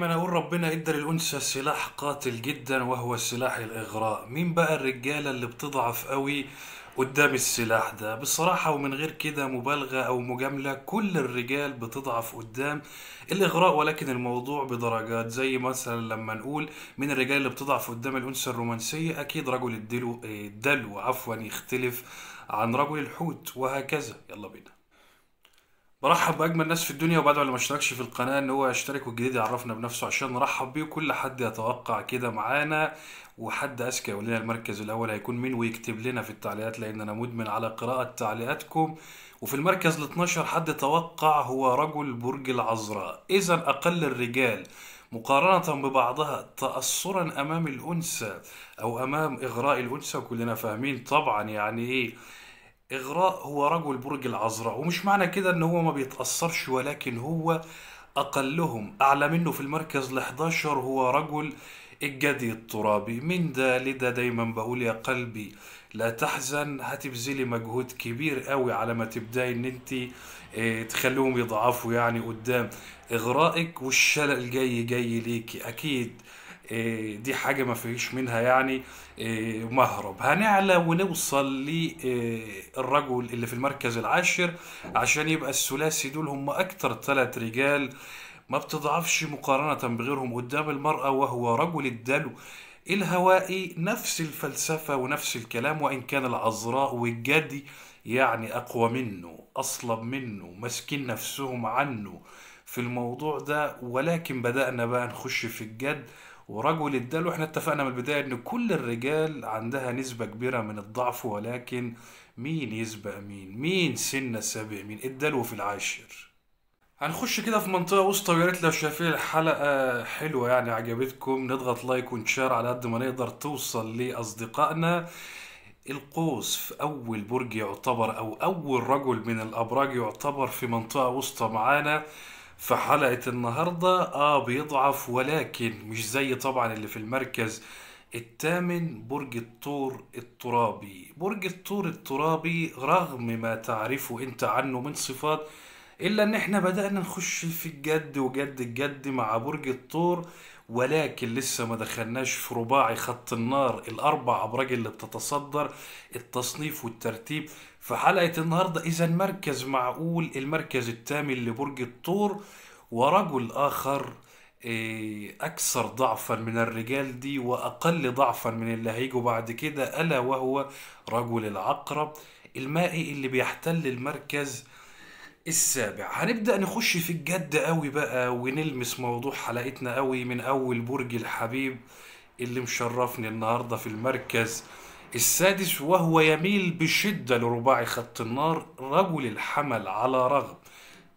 ما انا اقول ربنا ادى للانثى سلاح قاتل جدا وهو سلاح الاغراء مين بقى الرجاله اللي بتضعف قوي قدام السلاح ده بصراحة ومن غير كده مبالغة أو مجاملة كل الرجال بتضعف قدام الإغراء ولكن الموضوع بدرجات زي مثلا لما نقول من الرجال اللي بتضعف قدام الأنثى الرومانسية أكيد رجل الدلو, الدلو آه، عفوا يختلف عن رجل الحوت وهكذا يلا بينا برحب باجمل ناس في الدنيا وبدعو اللي ما اشتركش في القناه ان هو يشترك والجديد يعرفنا بنفسه عشان نرحب بيه وكل حد يتوقع كده معانا وحد اذكى يقول لنا المركز الاول هيكون مين ويكتب لنا في التعليقات لان انا مدمن على قراءه تعليقاتكم وفي المركز ال 12 حد توقع هو رجل برج العذراء اذا اقل الرجال مقارنة ببعضها تأثرا أمام الأنثى أو أمام إغراء الأنثى وكلنا فاهمين طبعا يعني إيه إغراء هو رجل برج العذراء ومش معنى كده إن هو ما بيتأثرش ولكن هو أقلهم أعلى منه في المركز ال 11 هو رجل الجدي الترابي من ده لده دايما بقول يا قلبي لا تحزن هتبذلي مجهود كبير قوي على ما تبداي ان انت آه، تخليهم يضعفوا يعني قدام اغرائك والشلل جاي جاي ليكي اكيد إيه، دي حاجة ما فيش منها يعني إيه، مهرب هنعلى ونوصل للرجل إيه، اللي في المركز العاشر عشان يبقى الثلاثي دول هم أكتر ثلاث رجال ما بتضعفش مقارنة بغيرهم قدام المرأة وهو رجل الدلو الهوائي نفس الفلسفة ونفس الكلام وإن كان العذراء والجدي يعني أقوى منه أصلب منه ماسكين نفسهم عنه في الموضوع ده ولكن بدأنا بقى نخش في الجد ورجل الدال واحنا اتفقنا من البدايه ان كل الرجال عندها نسبه كبيره من الضعف ولكن مين يسبق مين مين سنة سابق مين الدلو في العاشر هنخش كده في منطقة وسطى ويا ريت لو شايفين الحلقة حلوة يعني عجبتكم نضغط لايك ونشار على قد ما نقدر توصل لأصدقائنا القوس في أول برج يعتبر أو أول رجل من الأبراج يعتبر في منطقة وسطى معانا في حلقة النهاردة اه بيضعف ولكن مش زي طبعا اللي في المركز الثامن برج الثور الترابي برج الثور الترابي رغم ما تعرفه انت عنه من صفات الا ان احنا بدأنا نخش في الجد وجد الجد مع برج الثور ولكن لسه ما دخلناش في رباعي خط النار الاربع ابراج اللي بتتصدر التصنيف والترتيب في حلقه النهارده اذا مركز معقول المركز الثامن لبرج الثور ورجل اخر آه، اكثر ضعفا من الرجال دي واقل ضعفا من اللي هيجوا بعد كده الا وهو رجل العقرب المائي اللي بيحتل المركز السابع هنبدأ نخش في الجد قوي بقى ونلمس موضوع حلقتنا قوي من أول برج الحبيب اللي مشرفني النهاردة في المركز السادس وهو يميل بشدة لرباعي خط النار رجل الحمل على رغم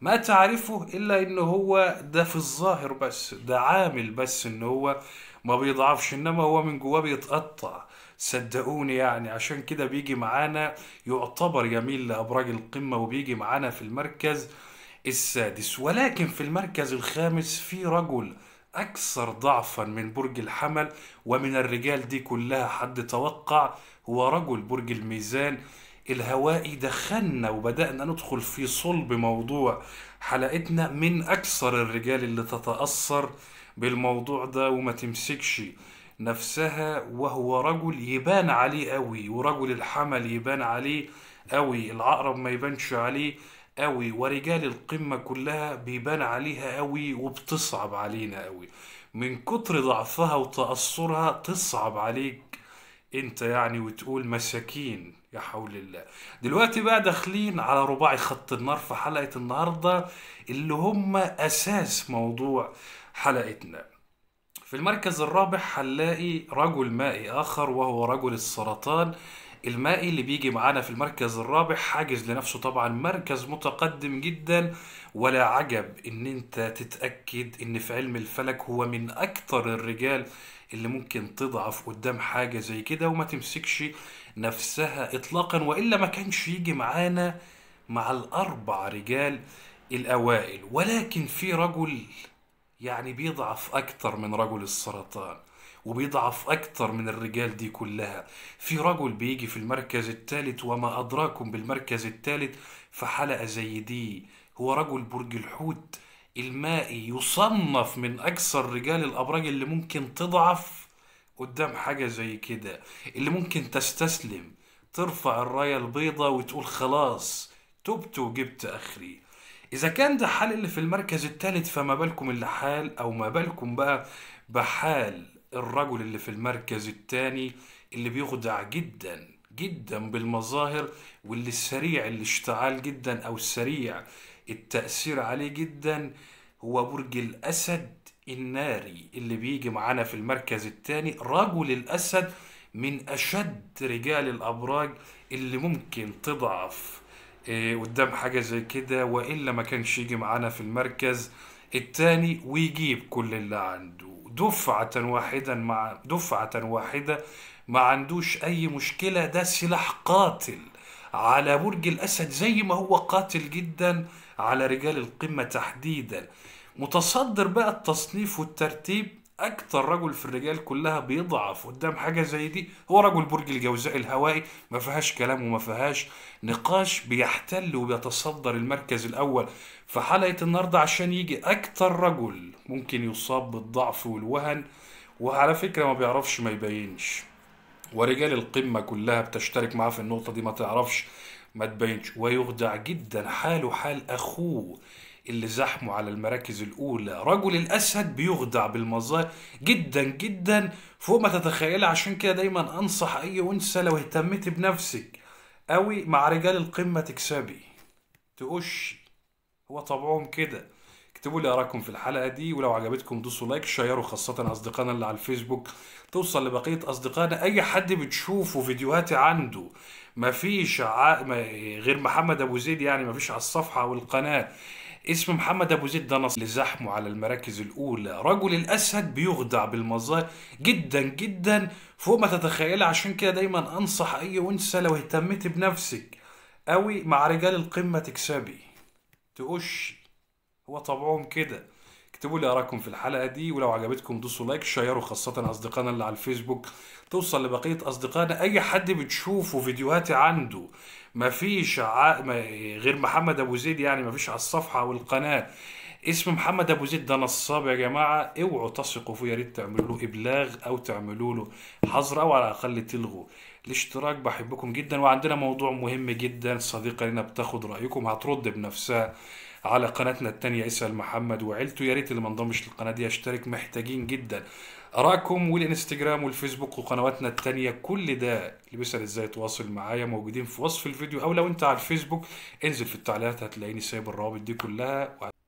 ما تعرفه إلا إن هو ده في الظاهر بس ده عامل بس إن هو ما بيضعفش انما هو من جواه بيتقطع صدقوني يعني عشان كده بيجي معانا يعتبر يميل لابراج القمه وبيجي معانا في المركز السادس ولكن في المركز الخامس في رجل اكثر ضعفا من برج الحمل ومن الرجال دي كلها حد توقع هو رجل برج الميزان الهوائي دخلنا وبدأنا ندخل في صلب موضوع حلقتنا من أكثر الرجال اللي تتأثر بالموضوع ده وما تمسكش نفسها وهو رجل يبان عليه قوي ورجل الحمل يبان عليه قوي العقرب ما يبانش عليه قوي ورجال القمة كلها بيبان عليها قوي وبتصعب علينا قوي من كتر ضعفها وتأثرها تصعب عليك انت يعني وتقول مساكين يا حول الله دلوقتي بقى داخلين على رباعي خط النار في حلقه النهارده اللي هم اساس موضوع حلقتنا في المركز الرابع هنلاقي رجل مائي اخر وهو رجل السرطان المائي اللي بيجي معانا في المركز الرابع حاجز لنفسه طبعا مركز متقدم جدا ولا عجب ان انت تتاكد ان في علم الفلك هو من اكتر الرجال اللي ممكن تضعف قدام حاجه زي كده وما تمسكش نفسها اطلاقا والا ما كانش يجي معانا مع الاربع رجال الاوائل ولكن في رجل يعني بيضعف اكتر من رجل السرطان وبيضعف أكتر من الرجال دي كلها في رجل بيجي في المركز الثالث وما أدراكم بالمركز الثالث في حلقة زي دي هو رجل برج الحوت المائي يصنف من اكثر رجال الابراج اللي ممكن تضعف قدام حاجه زي كده اللي ممكن تستسلم ترفع الرايه البيضاء وتقول خلاص تبت وجبت اخري اذا كان ده حال اللي في المركز الثالث فما بالكم اللي حال او ما بالكم بقى بحال الرجل اللي في المركز الثاني اللي بيخدع جدا جدا بالمظاهر واللي السريع الاشتعال جدا او السريع التأثير عليه جدا هو برج الأسد الناري اللي بيجي معانا في المركز الثاني رجل الأسد من أشد رجال الأبراج اللي ممكن تضعف آه، قدام حاجة زي كده وإلا ما كانش يجي معانا في المركز الثاني ويجيب كل اللي عنده دفعة واحدة مع دفعة واحدة ما عندوش أي مشكلة ده سلاح قاتل على برج الأسد زي ما هو قاتل جدا على رجال القمة تحديدا متصدر بقى التصنيف والترتيب اكتر رجل في الرجال كلها بيضعف قدام حاجه زي دي هو رجل برج الجوزاء الهوائي ما فيهاش كلام وما فيهاش نقاش بيحتل وبيتصدر المركز الاول في حلقه النهارده عشان يجي اكتر رجل ممكن يصاب بالضعف والوهن وعلى فكره ما بيعرفش ما يبينش ورجال القمه كلها بتشترك معاه في النقطه دي ما تعرفش ما تبينش ويخدع جدا حاله حال اخوه اللي زحمه على المراكز الاولى رجل الاسد بيخدع بالمظاهر جدا جدا فوق ما تتخيلها عشان كده دايما انصح اي انثى لو اهتميتي بنفسك قوي مع رجال القمه تكسبي تقشي هو طبعهم كده اكتبوا لي ارائكم في الحلقه دي ولو عجبتكم دوسوا لايك شيروا خاصه اصدقائنا اللي على الفيسبوك توصل لبقيه اصدقائنا اي حد بتشوفه فيديوهاتي عنده مفيش ع... غير محمد ابو زيد يعني ما فيش على الصفحه او القناه اسم محمد ابو زيد ده نص لزحمه على المراكز الاولى رجل الاسد بيخدع بالمظاهر جدا جدا فوق ما تتخيل عشان كده دايما انصح اي انثى لو اهتمتي بنفسك قوي مع رجال القمه تكسبي تقش هو طبعهم كده اكتبوا لي اراكم في الحلقه دي ولو عجبتكم دوسوا لايك شيروا خاصه اصدقائنا اللي على الفيسبوك توصل لبقيه اصدقائنا اي حد بتشوفه فيديوهاتي عنده مفيش ع... ما... غير محمد ابو زيد يعني مفيش على الصفحه او القناه اسم محمد ابو زيد ده نصاب يا جماعه اوعوا تثقوا فيه يا ريت تعملوا له ابلاغ او تعملوا له حظر او على الاقل تلغوا الاشتراك بحبكم جدا وعندنا موضوع مهم جدا صديقه لنا بتاخد رايكم هترد بنفسها على قناتنا التانية اسال محمد وعيلته يا ريت اللي ما انضمش للقناه دي يشترك محتاجين جدا ارائكم والانستجرام والفيسبوك وقنواتنا التانية كل ده اللي بيسال ازاي يتواصل معايا موجودين في وصف الفيديو او لو انت على الفيسبوك انزل في التعليقات هتلاقيني سايب الروابط دي كلها